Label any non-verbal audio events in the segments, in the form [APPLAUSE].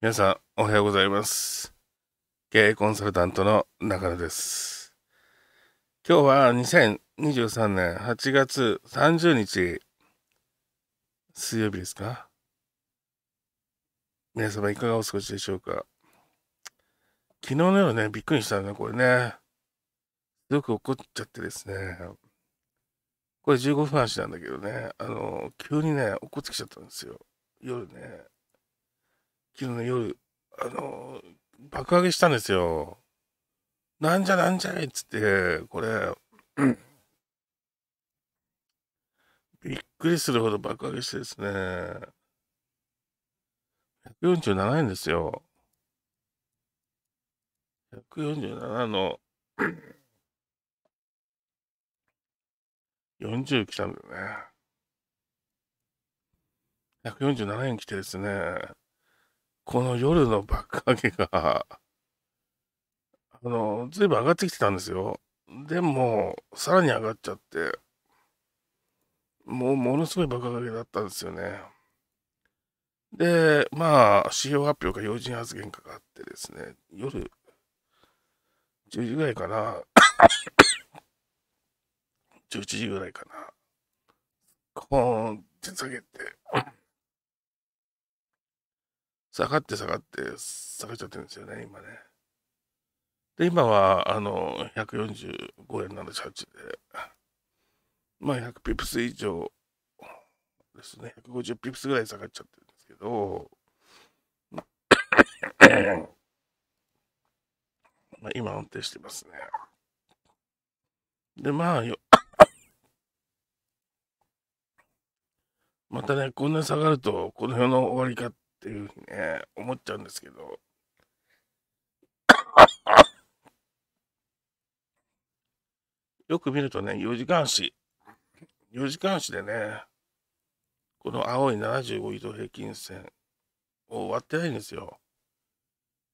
皆さん、おはようございます。経営コンサルタントの中野です。今日は2023年8月30日、水曜日ですか皆様、いかがお過ごしでしょうか昨日の夜ね、びっくりしたね、これね。すごく怒っちゃってですね。これ15分足なんだけどね、あの、急にね、怒ってきちゃったんですよ。夜ね。昨日の夜、あの、爆上げしたんですよ。なんじゃなんじゃいっつって、これ、うん、びっくりするほど爆上げしてですね、147円ですよ。147の40来たんだよね。147円来てですね。この夜の爆上げが、[LAUGHS] あの、ずいぶん上がってきてたんですよ。でも、さらに上がっちゃって、もうものすごい爆上げだったんですよね。で、まあ、仕様発表か要人発言かがあってですね、夜10時ぐらいかな、11 [COUGHS] 時ぐらいかな、こう、手っ下げて、下がって下がって下がっちゃってるんですよね今ねで今はあの145円78でまあ100ピプス以上ですね150ピプスぐらい下がっちゃってるんですけど、[COUGHS] まあ今安定してますねでまあよ [COUGHS] またねこんなに下がるとこの辺の終わり方っていうふうにね、思っちゃうんですけど。[COUGHS] よく見るとね、4時間視。4時間視でね、この青い75移動平均線を割ってないんですよ。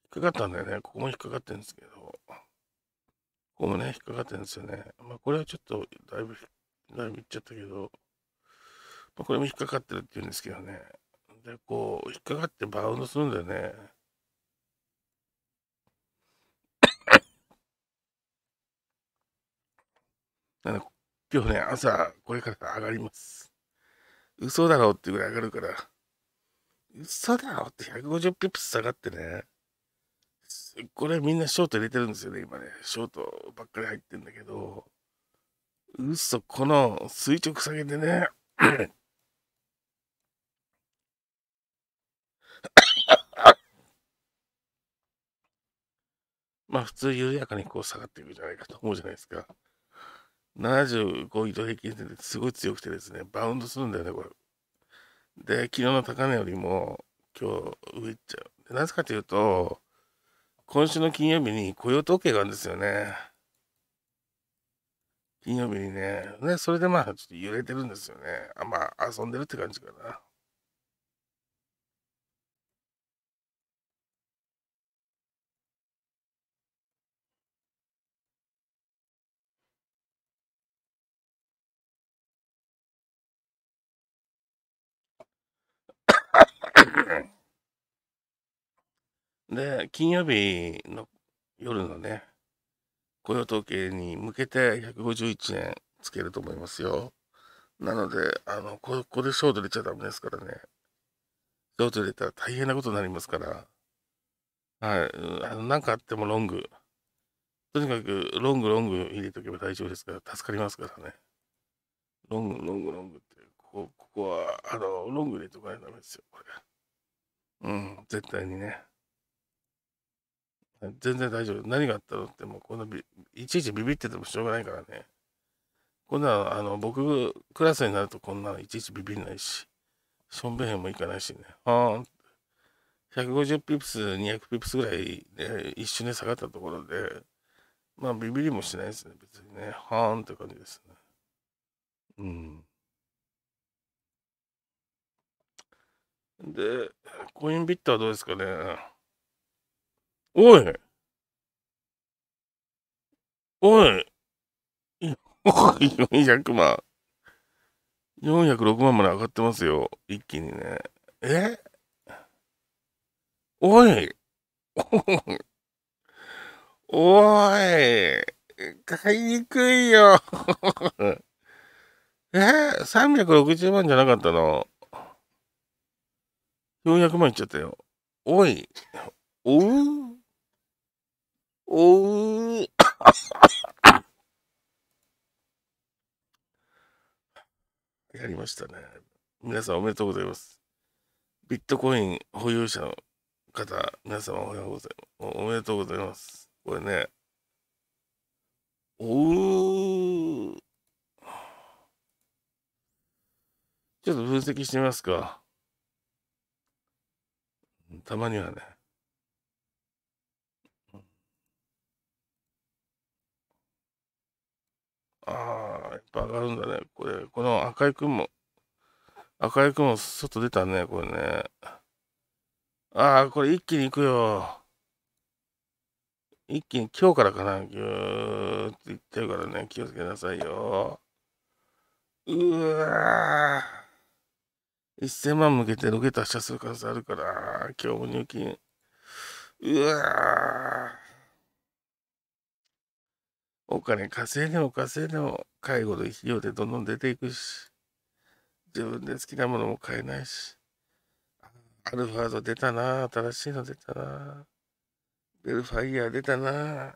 引っかかったんだよね。ここも引っかかってるんですけど。ここもね、引っかかってるんですよね。まあ、これはちょっと、だいぶ、だいぶいっちゃったけど、まあ、これも引っかかってるって言うんですけどね。で、こう、引っかかってバウンドするんだよね。なんで、今日ね、朝、これから上がります。嘘だろってぐらい上がるから、嘘だろって150ピップス下がってね、これみんなショート入れてるんですよね、今ね。ショートばっかり入ってんだけど、嘘、この垂直下げでね、まあ普通緩やかにこう下がっていくんじゃないかと思うじゃないですか。75移動平均線ですごい強くてですね、バウンドするんだよね、これ。で、昨日の高値よりも今日上いっちゃう。でなぜかというと、今週の金曜日に雇用統計があるんですよね。金曜日にね。ね、それでまあちょっと揺れてるんですよね。あまあ遊んでるって感じかな。で、金曜日の夜のね、雇用統計に向けて151円つけると思いますよ。なので、あの、ここでショート出ちゃダメですからね。ショート出たら大変なことになりますから。はい。あの、なんかあってもロング。とにかく、ロングロング入れとけば大丈夫ですから、助かりますからね。ロングロングロングって、ここここは、あの、ロング入れとかないとダメですよ、これ。うん、絶対にね。全然大丈夫。何があったのってもうこんないちいちビビっててもしょうがないからね。こんなのあの僕クラスになるとこんなのいちいちビビんないし、ションベヘンもいかないしね。あん。150ピプス、200ピプスぐらいで、一瞬で下がったところで、まあビビりもしないですね、別にね。はーんって感じですね。うん。で、コインビットはどうですかね。おい。おい。400万。406万まで上がってますよ。一気にね。えおい。おい。買いにくいよ。[LAUGHS] え ?360 万じゃなかったの ?400 万いっちゃったよ。おい。おうおう [COUGHS] やりましたね。皆さんおめでとうございます。ビットコイン保有者の方、皆様おはようございます。おめでとうございます。これね、おうちょっと分析してみますか。たまにはね。ああ、いっぱ上がるんだね。これ、この赤い雲。赤い雲、外出たね、これね。ああ、これ一気に行くよ。一気に今日からかな、ぎゅーって言ってるからね、気をつけなさいよ。うわぁ。1000万向けてロケット発射する可能性あるから、今日も入金。うわぁ。お金稼いでも稼いでも介護の費用でどんどん出ていくし、自分で好きなものも買えないし、アルファード出たな、新しいの出たな、ベルファイヤー出たな、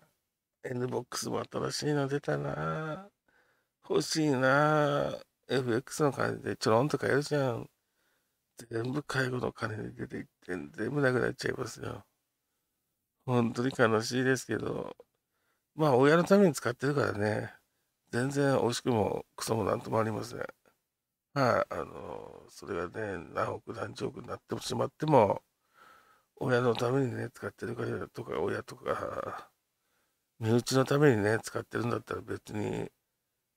NBOX も新しいの出たな、欲しいな、FX の金でちょろんと買えるじゃん。全部介護の金で出ていって、全部なくなっちゃいますよ。本当に悲しいですけど、まあ、親のために使ってるからね、全然美味しくもクソもなんともありません。はい、あの、それがね、何億何十億になってしまっても、親のためにね、使ってるからとか、親とか、身内のためにね、使ってるんだったら別に、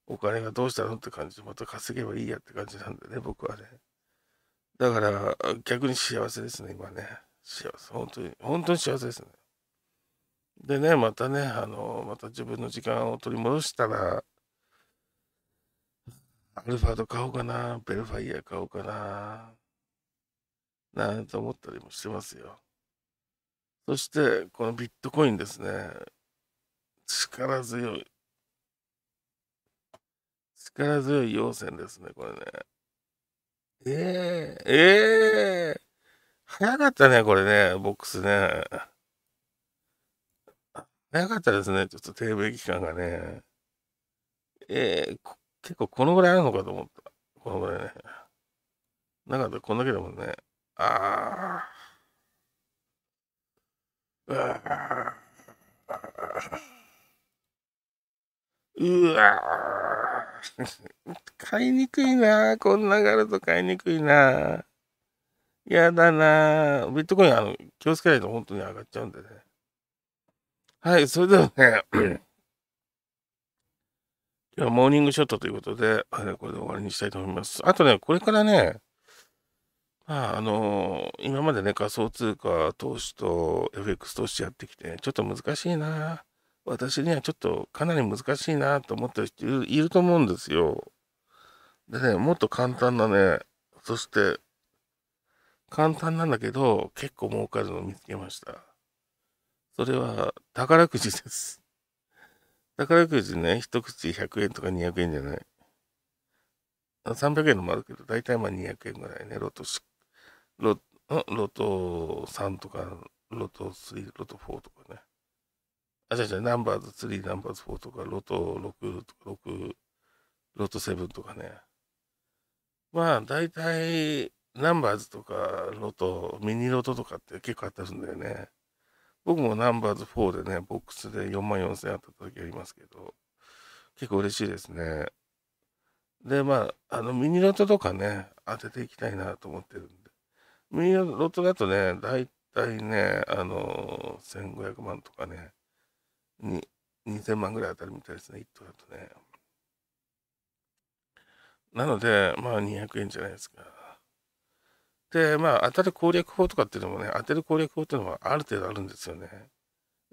お金がどうしたのって感じで、また稼げばいいやって感じなんでね、僕はね。だから、逆に幸せですね、今ね。幸せ。本当に、本当に幸せですね。でねまたねあのまた自分の時間を取り戻したらアルファード買おうかなベルファイア買おうかななんて思ったりもしてますよそしてこのビットコインですね力強い力強い要線ですねこれねえー、ええー、早かったねこれねボックスね早かったですね、ちょっと停滞期間がね。えー、結構このぐらいあるのかと思った。このぐらいね。なかった、こんだけだもんね。ああ。うわうわ [LAUGHS] 買いにくいなこんながあると買いにくいな嫌だなビットコイン、あの、気をつけないと本当に上がっちゃうんでね。はい、それではね、今日はモーニングショットということで、はい、これで終わりにしたいと思います。あとね、これからね、まあ、あのー、今までね、仮想通貨投資と FX 投資やってきて、ちょっと難しいな。私にはちょっとかなり難しいなと思ってる人いると思うんですよ。でね、もっと簡単なね、そして、簡単なんだけど、結構儲かるのを見つけました。それは宝くじです。宝くじね、一口100円とか200円じゃない。300円のもあるけど、大体まあ200円ぐらいね、ロトし、ロロト3とか、ロト3、ロト4とかね。あ、じゃじゃナンバーズ3、ナンバーズ4とか、ロト6とか、6、ロト7とかね。まあ、大体、ナンバーズとか、ロト、ミニロトとかって結構あったりするんだよね。僕もナンバーズ4でね、ボックスで4万4000円あった時ありますけど、結構嬉しいですね。で、まあ、あの、ミニロトとかね、当てていきたいなと思ってるんで。ミニロトだとね、だいたいね、あのー、1500万とかね、2000万ぐらい当たるみたいですね、1等だとね。なので、まあ200円じゃないですか。で、まあ、当たる攻略法とかっていうのもね、当てる攻略法っていうのはある程度あるんですよね。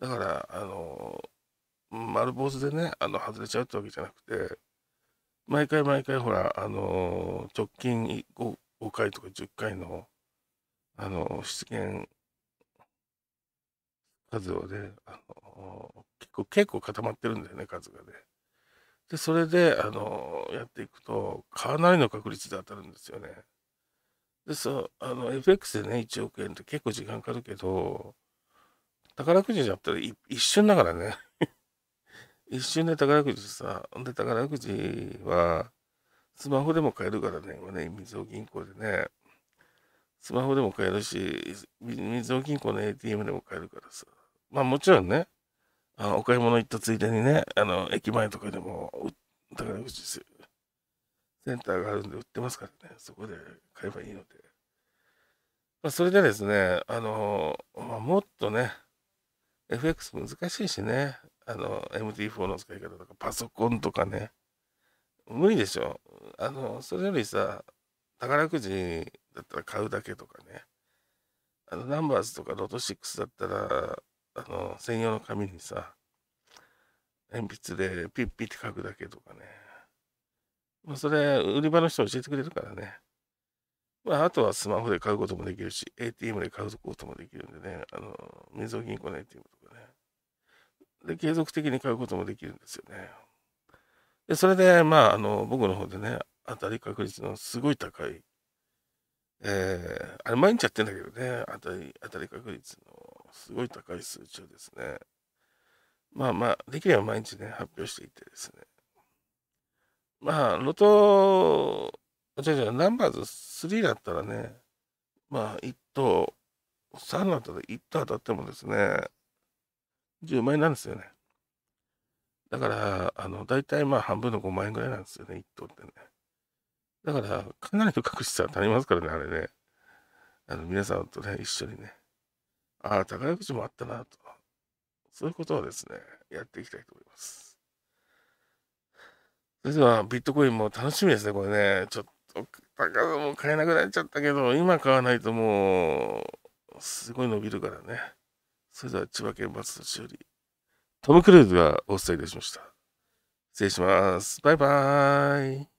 だから、あの、丸坊主でね、あの外れちゃうってわけじゃなくて、毎回毎回、ほら、あの、直近 5, 5回とか10回の、あの、出現数をね、あの、結構、結構固まってるんだよね、数がね。で、それで、あの、やっていくと、かなりの確率で当たるんですよね。でさ、あの、FX でね、1億円って結構時間かかるけど、宝くじじゃったら一瞬だからね。[LAUGHS] 一瞬で宝くじさ、で、宝くじは、スマホでも買えるからね、今ね、みずお銀行でね、スマホでも買えるし、みずお銀行の ATM でも買えるからさ。まあもちろんね、あお買い物行ったついでにね、あの、駅前とかでも、宝くじすセンターがあるんで売ってますからね、そこで買えばいいので。まあ、それでですね、あの、まあ、もっとね、FX 難しいしね、あの、MT4 の使い方とか、パソコンとかね、無理でしょ。あの、それよりさ、宝くじだったら買うだけとかね、あの、ナンバーズとかロト6だったら、あの、専用の紙にさ、鉛筆でピッピって書くだけとかね、まあ、それ、売り場の人教えてくれるからね。まあ、あとはスマホで買うこともできるし、ATM で買うこともできるんでね、あの、水を銀行の ATM とかね。で、継続的に買うこともできるんですよね。で、それで、まあ、あの、僕の方でね、当たり確率のすごい高い、えー、あれ、毎日やってんだけどね、当たり、当たり確率のすごい高い数値をですね、まあまあ、できれば毎日ね、発表していってですね、まあ、ロト、違ゃ違ゃナンバーズ3だったらね、まあ、1等、3だったら1等当たってもですね、10万円なんですよね。だから、あの、大体まあ半分の5万円ぐらいなんですよね、1等ってね。だから、かなりの確率は足りますからね、あれね。あの、皆さんとね、一緒にね、ああ、宝くじもあったな、と。そういうことをですね、やっていきたいと思います。それではビットコインも楽しみですね、これね。ちょっと、高さも買えなくなっちゃったけど、今買わないともう、すごい伸びるからね。それでは千葉県松戸市より、トム・クルーズがお伝えいたしました。失礼します。バイバーイ。